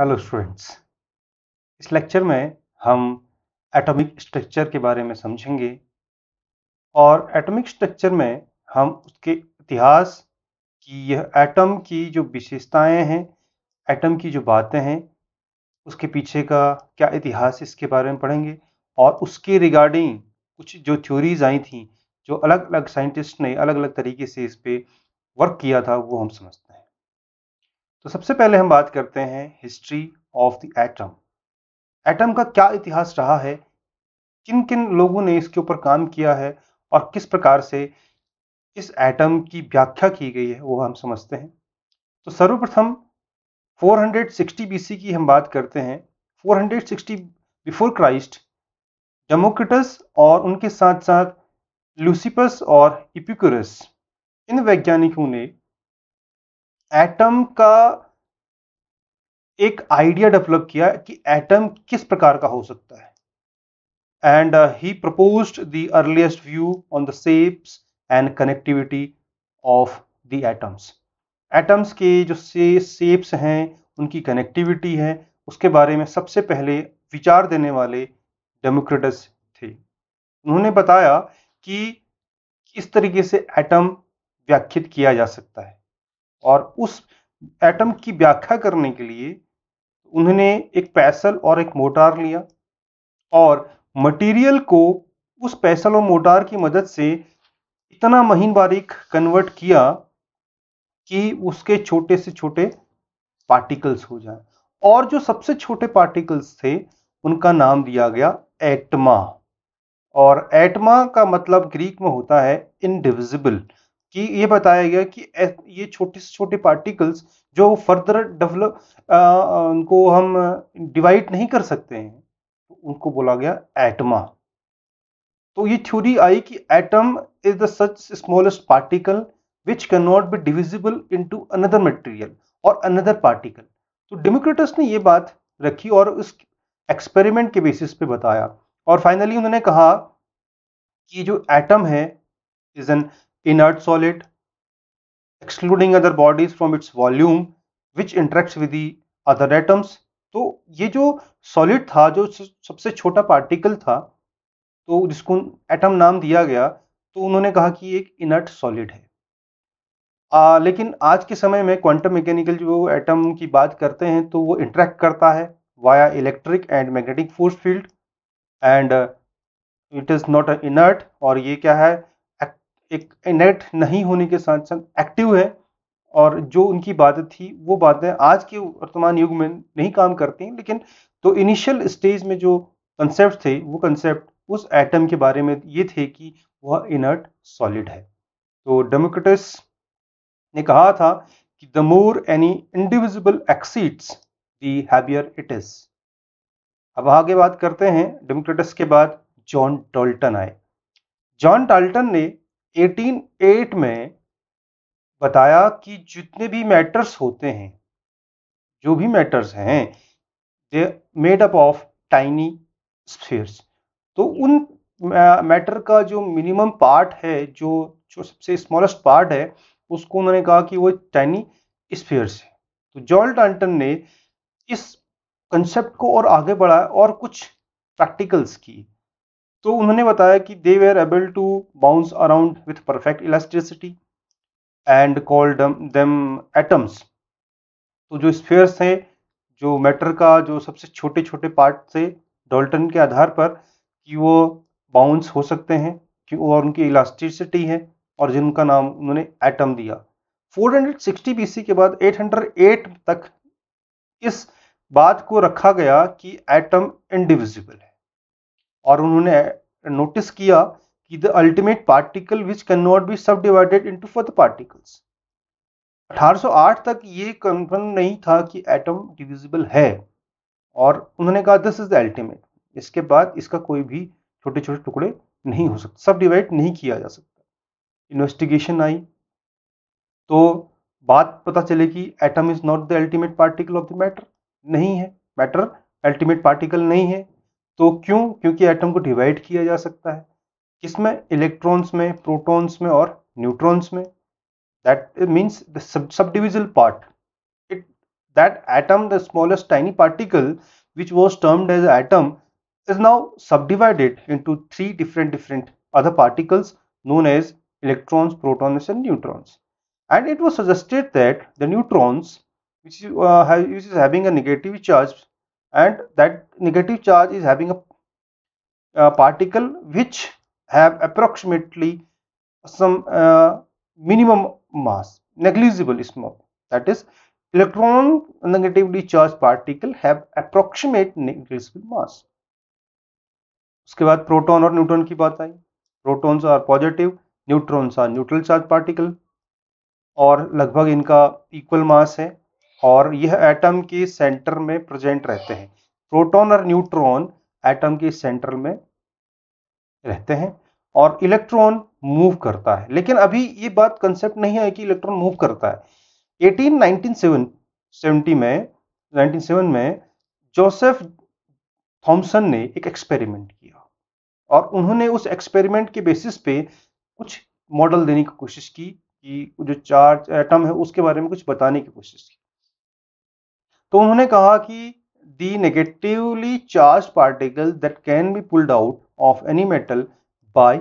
hello students इस lecture में हम एटॉमिक स्ट्रक्चर के बारे में समझेंगे और एटॉमिक स्ट्रक्चर में हम उसके इतिहास की यह एटम की जो विशेषताएं हैं एटम की जो बातें हैं उसके पीछे का क्या इतिहास इसके बारे में पढ़ेंगे और उसके रिगार्डिंग कुछ जो थ्योरीज आई थी जो अलग अलग साइंटिस्ट ने अलग अलग तरीके से इस पर वर्क किया था वो हम समझते तो सबसे पहले हम बात करते हैं history of the atom atom का क्या इतिहास रहा है किन किन लोगों ने इसके ऊपर काम किया है और किस प्रकार से इस एटम की व्याख्या की गई है वो हम समझते हैं तो सर्वप्रथम 460 बीसी की हम बात करते हैं 460 बिफोर क्राइस्ट डेमोक्रेटस और उनके साथ साथ लूसीपस और इपिकुरस इन वैज्ञानिकों ने एटम का एक आइडिया डेवलप किया कि एटम किस प्रकार का हो सकता है and he proposed the earliest view on the shapes and connectivity of the atoms atoms के जो से सेप्स हैं उनकी कनेक्टिविटी है उसके बारे में सबसे पहले विचार देने वाले डेमोक्रेटस थे उन्होंने बताया कि किस तरीके से एटम व्याख्यित किया जा सकता है और उस एटम की व्याख्या करने के लिए उन्होंने एक पैसल और एक मोटार लिया और मटेरियल को उस पैसल और मोटार की मदद से इतना महीन बारीक कन्वर्ट किया कि उसके छोटे से छोटे पार्टिकल्स हो जाए और जो सबसे छोटे पार्टिकल्स थे उनका नाम दिया गया एटमा और एटमा का मतलब ग्रीक में होता है इनडिविजिबल कि ये बताया गया कि ये छोटे से छोटे पार्टिकल्स जो फर्दर डेवलप उनको हम डिवाइड नहीं कर सकते हैं तो उनको बोला गया एटमा तो ये थ्योरी आई कि atom is the such smallest particle which can not be divisible into another material और अनदर पार्टिकल तो डेमोक्रेटस ने ये बात रखी और उस एक्सपेरिमेंट के बेसिस पे बताया और फाइनली उन्होंने कहा कि जो एटम है is an inert solid excluding other bodies from its volume which interacts with the other atoms तो ये जो सॉलिड था जो सबसे छोटा पार्टिकल था तो जिसको एटम नाम दिया गया तो उन्होंने कहा कि एक इनर्ट सॉलिड है आ, लेकिन आज के समय में क्वांटम मैकेनिकल जो एटम की बात करते हैं तो वो इंट्रैक्ट करता है via electric and magnetic force field and it is not inert और ये क्या है एक इनेट नहीं होने के साथ साथ एक्टिव है और जो उनकी बातें थी वो बातें आज के वर्तमान युग में नहीं काम करती लेकिन तो इनिशियल स्टेज में जो कंसेप्ट थे वो कंसेप्ट उस एटम के बारे में ये थे कि वह इनर्ट सॉलिड है तो डेमोक्रेटिस ने कहा था कि the more any indivisible exceeds the it is अब आगे बात करते हैं डेमोक्रेटिस के बाद जॉन टॉल्टन आए जॉन डाल्टन ने 188 में बताया कि जितने भी मैटर्स होते हैं जो भी मैटर्स हैं they made up of tiny spheres तो उन मैटर का जो मिनिमम पार्ट है जो जो सबसे स्मॉलेस्ट पार्ट है उसको उन्होंने कहा कि वो टाइनी स्फेयर्स है तो जॉल एंटन ने इस कंसेप्ट को और आगे बढ़ाया और कुछ प्रैक्टिकल्स की तो उन्होंने बताया कि they were able to bounce around with perfect elasticity and called them atoms तो जो स्फेयर्स हैं जो मैटर का जो सबसे छोटे छोटे पार्ट से डॉल्टन के आधार पर कि वो बाउंस हो सकते हैं कि और उनकी इलास्ट्रिसिटी है और जिनका नाम उन्होंने एटम दिया 460 बीसी के बाद 808 तक इस बात को रखा गया कि एटम इंडिविजिबल है और उन्होंने नोटिस किया कि the ultimate particle which can not be subdivided into further particles 1808 तक ये कन्फर्म नहीं था कि एटम डिविजिबल है और उन्होंने कहा दिस इज द अल्टीमेट इसके बाद इसका कोई भी छोटे छोटे टुकड़े नहीं हो सकते सब डिवाइड नहीं किया जा सकता इन्वेस्टिगेशन आई तो बात पता चले कि atom is not the ultimate particle of the matter नहीं है मैटर अल्टीमेट पार्टिकल नहीं है तो क्यों क्योंकि एटम को डिवाइड किया जा सकता है किसमें इलेक्ट्रॉन्स में प्रोटॉन्स में और न्यूट्रॉन्स में that means subdivisible part it that atom the smallest tiny particle which was termed as atom is now subdivided into three different different other particles known as electrons protons and neutrons and it was suggested that the neutrons which is having a negative charge and that negative charge is having a, a particle which have approximately some uh, minimum mass negligible small that is electron negatively charged particle have approximate negligible mass uske baad proton aur neutron ki baat aayi protons are positive neutrons are neutral charged particle और लगभग इनका equal मास है और यह atom के centre में present रहते हैं प्रोटॉन और न्यूट्रॉन एटम के सेंटर में रहते हैं और इलेक्ट्रॉन मूव करता है लेकिन अभी ये बात कंसेप्ट नहीं है कि इलेक्ट्रॉन मूव करता है 1870 में 1907 में जोसेफ थॉमसन ने एक एक्सपेरिमेंट किया और उन्होंने उस एक्सपेरिमेंट के बेसिस पे कुछ मॉडल देने की कोशिश की कि जो चार्ज एटम है उसके बारे में कुछ बताने की कोशिश की तो उन्होंने कहा कि the negatively charge particle that can be pulled out of any metal by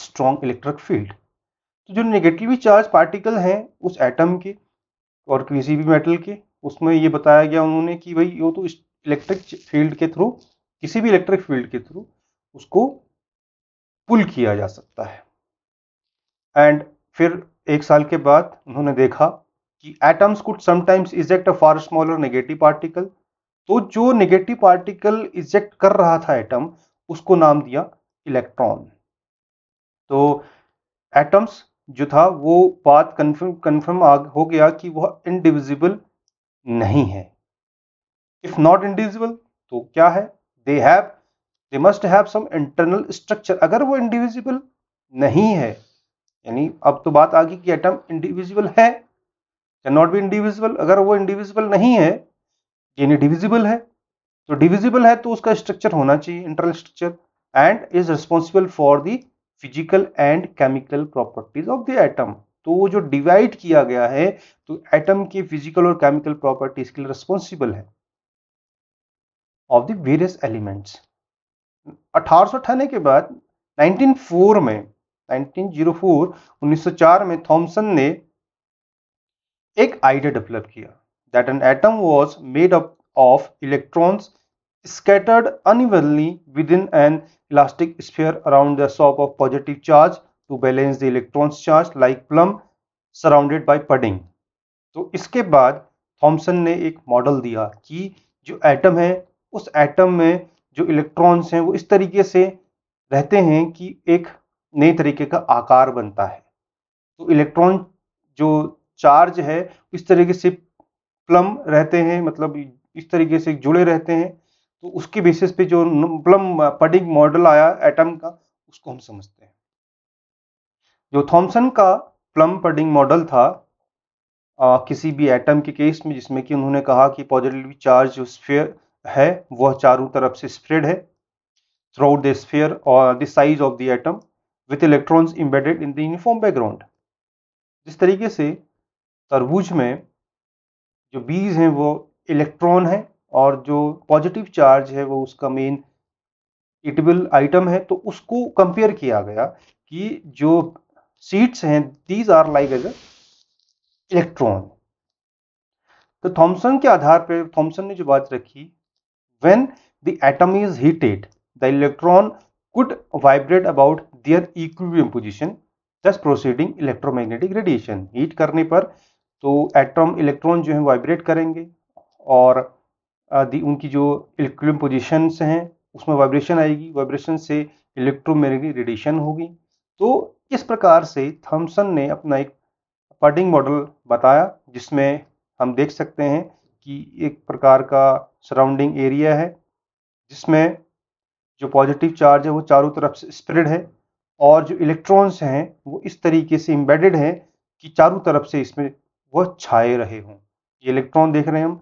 strong electric field तो जो नेगेटिवली चार्ज पार्टिकल हैं उस एटम के और किसी भी मेटल के उसमें ये बताया गया उन्होंने कि भाई वो तो इलेक्ट्रिक फील्ड के थ्रू किसी भी इलेक्ट्रिक फील्ड के थ्रू उसको पुल किया जा सकता है एंड फिर एक साल के बाद उन्होंने देखा कि atoms could sometimes eject a far smaller negative particle तो जो नेगेटिव पार्टिकल इजेक्ट कर रहा था एटम उसको नाम दिया इलेक्ट्रॉन तो एटम्स जो था वो बात कन्फर्म कन्फर्म हो गया कि वह इनडिविजिबल नहीं है इफ नॉट इंडिविजिबल तो क्या है they have they must have some internal structure अगर वो इंडिविजिबल नहीं है यानी अब तो बात आ गई कि एटम इंडिविजिबल है कैन नॉट बी इंडिविजिबल अगर वो इंडिविजिबल नहीं है यानी डिविजिबल है तो डिविजिबल है तो उसका स्ट्रक्चर होना चाहिए internal structure and is responsible for the physical and chemical properties of the atom तो वो जो डिवाइड किया गया है तो एटम की फिजिकल और केमिकल प्रॉपर्टीज के लिए रिस्पॉन्सिबल है ऑफ द वेरियस एलिमेंट्स अठारह के बाद 1904 में 1904 1904 में थॉमसन ने एक आइडिया डेवलप किया that an atom was made up of electrons scattered unevenly within an elastic sphere around the shop of positive charge to balance the electrons charge like plum surrounded by pudding तो इसके बाद Thompson ने एक model दिया कि जो atom है उस एटम में जो इलेक्ट्रॉन्स हैं वो इस तरीके से रहते हैं कि एक नए तरीके का आकार बनता है तो इलेक्ट्रॉन जो चार्ज है इस तरीके से प्लम रहते हैं मतलब इस तरीके से जुड़े रहते हैं तो उसके बेसिस पे जो प्लम पडिंग मॉडल आया एटम का उसको हम समझते हैं जो थॉमसन का प्लम पडिंग मॉडल था आ, किसी भी एटम के केस में जिसमें कि उन्होंने कहा कि पॉजिटिव चार्ज जो स्फेयर है वह चारों तरफ से स्प्रेड है थ्रू आउट द स्फेयर और the size of the atom with electrons embedded in the uniform background जिस तरीके से तरबूज में जो बीज हैं वो इलेक्ट्रॉन है और जो पॉजिटिव चार्ज है वो उसका मेन इटबल आइटम है तो उसको कंपेयर किया गया कि जो सीड्स हैं these are like as electron तो थॉमसन के आधार पर थॉमसन ने जो बात रखी when the atom is heated the electron could vibrate about their equilibrium position thus proceeding electromagnetic radiation heat करने पर तो एटम इलेक्ट्रॉन जो है वाइब्रेट करेंगे और आदि उनकी जो इलेक्ट्रियम पोजिशंस हैं उसमें वाइब्रेशन आएगी वाइब्रेशन से इलेक्ट्रोमेग्नेटिक रेडिएशन होगी तो इस प्रकार से थॉमसन ने अपना एक पर्डिंग मॉडल बताया जिसमें हम देख सकते हैं कि एक प्रकार का सराउंडिंग एरिया है जिसमें जो पॉजिटिव चार्ज है वो चारों तरफ से स्प्रेड है और जो इलेक्ट्रॉन्स हैं वो इस तरीके से इम्बेडेड हैं कि चारों तरफ से इसमें वह छाए रहे हों ये इलेक्ट्रॉन देख रहे हैं हम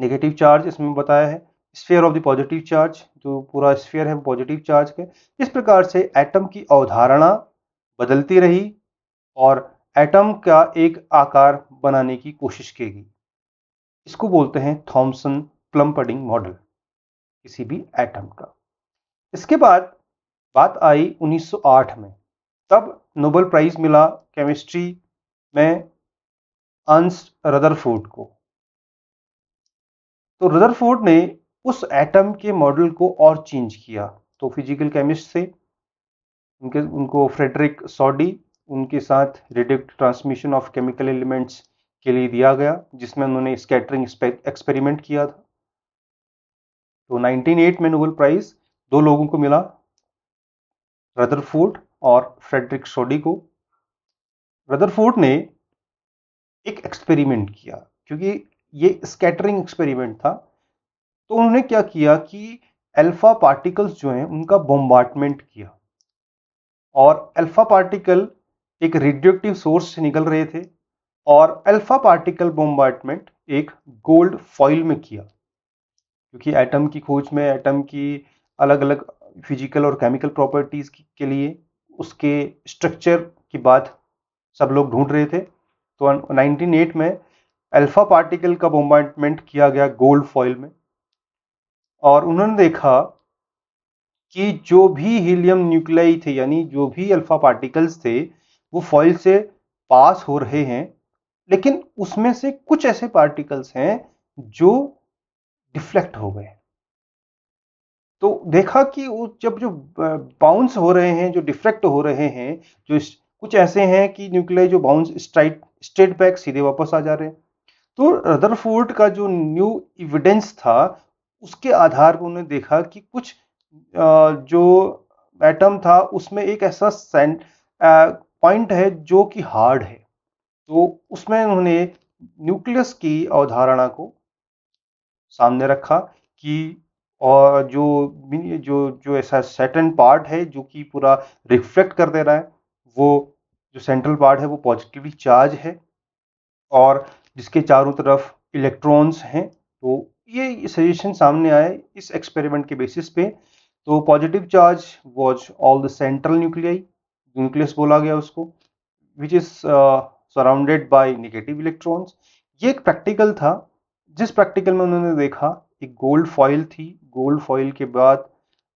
नेगेटिव चार्ज इसमें बताया है sphere of the positive charge जो पूरा स्फेयर है वो पॉजिटिव चार्ज के इस प्रकार से एटम की अवधारणा बदलती रही और एटम का एक आकार बनाने की कोशिश की गई इसको बोलते हैं थॉमसन प्लम्पडिंग मॉडल किसी भी एटम का इसके बाद बात आई 1908 में तब नोबेल प्राइज मिला केमिस्ट्री में अंश रदरफोर्ड को तो रदरफोर्ड ने उस एटम के मॉडल को और चेंज किया तो फिजिकल केमिस्ट से उनके उनको फ्रेडरिक सॉडी उनके साथ radioactive transmission of chemical elements के लिए दिया गया जिसमें उन्होंने स्कैटरिंग एक्सपेरिमेंट किया था तो 1908 में नोबेल प्राइज दो लोगों को मिला रदरफोर्ड और फ्रेडरिक सोडी को रदरफोर्ड ने एक एक्सपेरिमेंट किया क्योंकि ये स्कैटरिंग एक्सपेरिमेंट था तो उन्होंने क्या किया कि अल्फा पार्टिकल्स जो हैं उनका बॉम्बार्टमेंट किया और अल्फा पार्टिकल एक रेडियोक्टिव सोर्स से निकल रहे थे और अल्फा पार्टिकल बॉम्बार्टमेंट एक गोल्ड फॉइल में किया क्योंकि एटम की खोज में एटम की अलग अलग फिजिकल और केमिकल प्रॉपर्टीज़ के लिए उसके स्ट्रक्चर की बात सब लोग ढूंढ रहे थे तो 198 में अल्फा पार्टिकल का बोम्बार्टमेंट किया गया गोल्ड फॉइल में और उन्होंने देखा कि जो भी हीलियम न्यूक्लियाई थे यानी जो भी अल्फा पार्टिकल्स थे वो फॉइल से पास हो रहे हैं लेकिन उसमें से कुछ ऐसे पार्टिकल्स हैं जो डिफ्लेक्ट हो गए तो देखा कि वो जब जो बाउंस हो रहे हैं जो डिफ्लेक्ट हो रहे हैं जो कुछ ऐसे हैं कि न्यूक्लियाई जो बाउंस स्ट्राइट स्ट्रेट बैक सीधे वापस आ जा रहे हैं तो रदरफोर्ड का जो न्यू एविडेंस था उसके आधार पर उन्होंने देखा कि कुछ जो एटम था उसमें एक ऐसा सेंट पॉइंट है जो कि हार्ड है तो उसमें उन्होंने न्यूक्लियस की अवधारणा को सामने रखा कि और जो जो जो ऐसा सेटन पार्ट है जो कि पूरा रिफ्लेक्ट कर दे रहा है वो जो सेंट्रल पार्ट है वो पॉजिटिवली चार्ज है और जिसके चारों तरफ इलेक्ट्रॉन्स हैं तो ये सजेशन सामने आए इस एक्सपेरिमेंट के बेसिस पे तो positive charge was all the central nuclei nucleus बोला गया उसको which is surrounded by negative electrons ये एक प्रैक्टिकल था जिस प्रैक्टिकल में उन्होंने देखा एक गोल्ड फॉइल थी गोल्ड फॉइल के बाद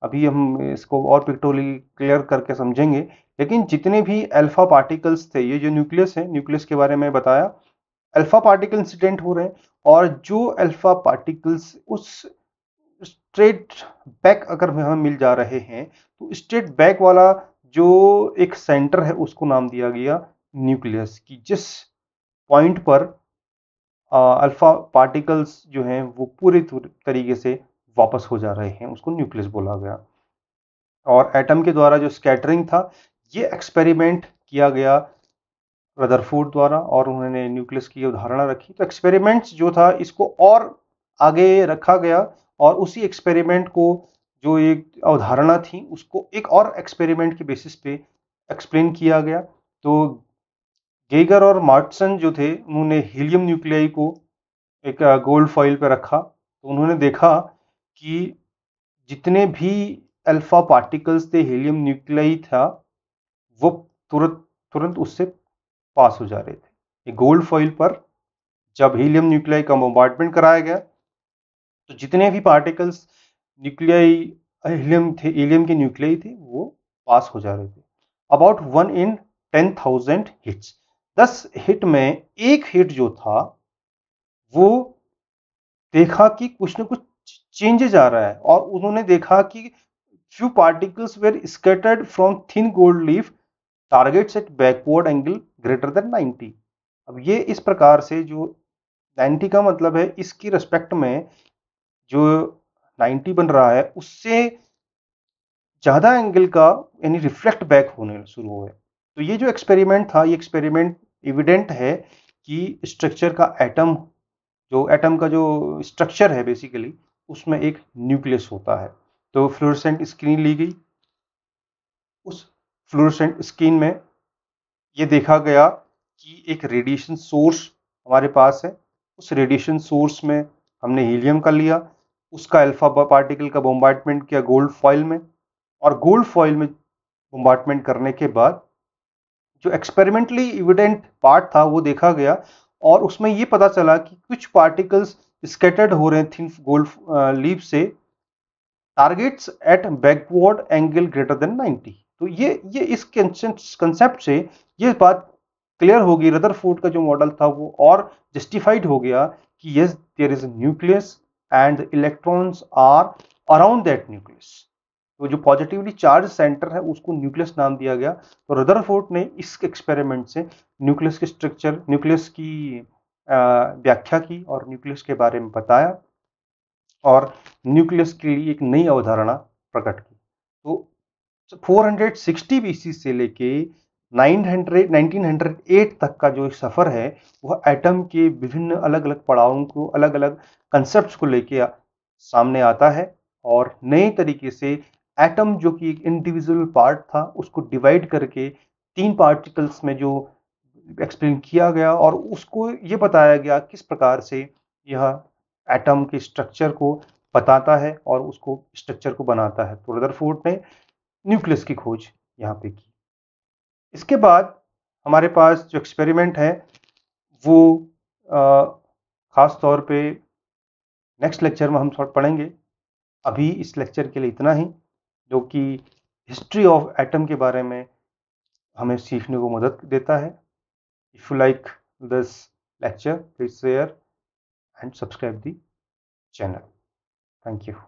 अभी हम इसको और पिक्टोली क्लियर करके समझेंगे लेकिन जितने भी अल्फा पार्टिकल्स थे ये जो न्यूक्लियस है न्यूक्लियस के बारे में बताया अल्फा पार्टिकल इंसिडेंट हो रहे हैं और जो अल्फा पार्टिकल्स उस स्ट्रेट बैक अगर हमें मिल जा रहे हैं तो स्ट्रेट बैक वाला जो एक सेंटर है उसको नाम दिया गया न्यूक्लियस की जिस पॉइंट पर अल्फा पार्टिकल्स जो हैं वो पूरे तरीके से वापस हो जा रहे हैं उसको न्यूक्लियस बोला गया और एटम के द्वारा जो स्कैटरिंग था ये एक्सपेरिमेंट किया गया रदरफोर्ड द्वारा और उन्होंने न्यूक्लियस की उदाहरणा रखी तो एक्सपेरिमेंट्स जो था इसको और आगे रखा गया और उसी एक्सपेरिमेंट को जो एक अवधारणा थी उसको एक और एक्सपेरिमेंट के बेसिस पे एक्सप्लेन किया गया तो गेगर और मार्टसन जो थे उन्होंने हीलियम न्यूक्लियाई को एक गोल्ड फॉइल पर रखा तो उन्होंने देखा कि जितने भी अल्फा पार्टिकल्स थे हीलियम न्यूक्लियाई था वो तुरंत तुरंत उससे पास हो जा रहे थे ये गोल्ड फॉइल पर जब हीलियम न्यूक्लियाई का बॉम्बार्टमेंट कराया गया तो जितने भी पार्टिकल्स न्यूक्लियाई हीलियम थे हीलियम के न्यूक्लियाई थे वो पास हो जा रहे थे about one in ten thousand hits दस हिट में एक हिट जो था वो देखा कि कुछ ना कुछ चेंजेज आ रहा है और उन्होंने देखा कि few particles were scattered from thin gold leaf targets at backward angle greater than 90 अब ये इस प्रकार से जो 90 का मतलब है इसकी रेस्पेक्ट में जो 90 बन रहा है उससे ज़्यादा एंगल का यानी रिफ्लेक्ट बैक होने शुरू हुए तो ये जो एक्सपेरिमेंट था ये एक्सपेरिमेंट एविडेंट है कि स्ट्रक्चर का एटम जो एटम का जो स्ट्रक्चर है बेसिकली उसमें एक न्यूक्लियस होता है तो फ्लोरोसेंट स्क्रीन ली गई उस फ्लोरोसेंट स्क्रीन में ये देखा गया कि एक रेडिएशन सोर्स हमारे पास है उस रेडिएशन सोर्स में हमने हीलियम का लिया उसका अल्फा पार्टिकल का बम्बार्टमेंट किया गोल्ड फॉइल में और गोल्ड फॉइल में बम्बार्टमेंट करने के बाद जो एक्सपेरिमेंटली इविडेंट पार्ट था वो देखा गया और उसमें ये पता चला कि कुछ पार्टिकल्स स्केटर्ड हो रहे हैं थिन गोल्फ लीव से targets at backward angle greater than 90 तो ये ये इस कंसेप्ट से ये बात क्लियर हो गई रदरफोर्ड का जो मॉडल था वो और जस्टिफाइड हो गया कि yes there is nucleus and electrons are around that nucleus तो जो पॉजिटिवली चार्ज सेंटर है उसको न्यूक्लियस नाम दिया गया तो रदरफोर्ड ने इस एक्सपेरिमेंट से न्यूक्लियस के स्ट्रक्चर न्यूक्लियस की व्याख्या की और न्यूक्लियस के बारे में बताया और न्यूक्लियस के लिए एक नई अवधारणा प्रकट की तो 460 बीसी से लेके 900 1908 तक का जो एक सफ़र है वह एटम के विभिन्न अलग अलग पड़ावों को अलग अलग कंसेप्ट को लेके सामने आता है और नए तरीके से एटम जो कि एक इंडिविजुअल पार्ट था उसको डिवाइड करके तीन पार्टिकल्स में जो एक्सप्लेन किया गया और उसको ये बताया गया किस प्रकार से यह एटम के स्ट्रक्चर को बताता है और उसको स्ट्रक्चर को बनाता है तो रदरफोर्ड ने न्यूक्लियस की खोज यहाँ पे की इसके बाद हमारे पास जो एक्सपेरिमेंट है वो खास तौर पे नेक्स्ट लेक्चर में हम थोड़ा पढ़ेंगे अभी इस लेक्चर के लिए इतना ही जो कि हिस्ट्री ऑफ एटम के बारे में हमें सीखने को मदद देता है if you like this lecture please share and subscribe the channel thank you